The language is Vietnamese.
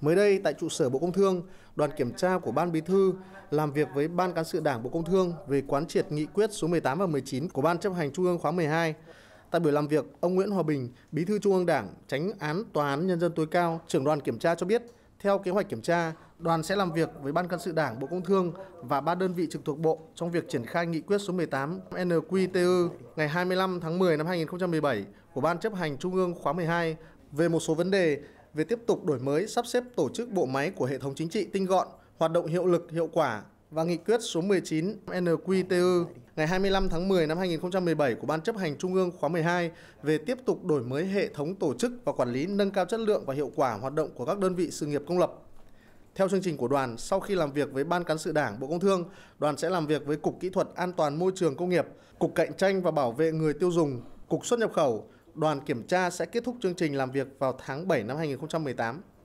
Mới đây, tại trụ sở Bộ Công Thương, đoàn kiểm tra của Ban Bí thư làm việc với Ban Cán sự Đảng Bộ Công Thương về quán triệt nghị quyết số 18 và 19 của Ban chấp hành Trung ương khóa 12. Tại buổi làm việc, ông Nguyễn Hòa Bình, Bí thư Trung ương Đảng, tránh án Tòa án Nhân dân tối cao, trưởng đoàn kiểm tra cho biết, theo kế hoạch kiểm tra, đoàn sẽ làm việc với Ban Cán sự Đảng Bộ Công Thương và ba đơn vị trực thuộc Bộ trong việc triển khai nghị quyết số 18 NQTU ngày 25 tháng 10 năm 2017 của Ban chấp hành Trung ương khóa 12 về một số vấn đề về tiếp tục đổi mới sắp xếp tổ chức bộ máy của hệ thống chính trị tinh gọn, hoạt động hiệu lực hiệu quả và nghị quyết số 19 NQTU ngày 25 tháng 10 năm 2017 của Ban chấp hành Trung ương khóa 12 về tiếp tục đổi mới hệ thống tổ chức và quản lý nâng cao chất lượng và hiệu quả hoạt động của các đơn vị sự nghiệp công lập. Theo chương trình của đoàn, sau khi làm việc với Ban Cán sự Đảng, Bộ Công Thương, đoàn sẽ làm việc với Cục Kỹ thuật An toàn Môi trường Công nghiệp, Cục Cạnh tranh và Bảo vệ Người tiêu dùng, Cục xuất nhập khẩu, đoàn kiểm tra sẽ kết thúc chương trình làm việc vào tháng 7 năm 2018.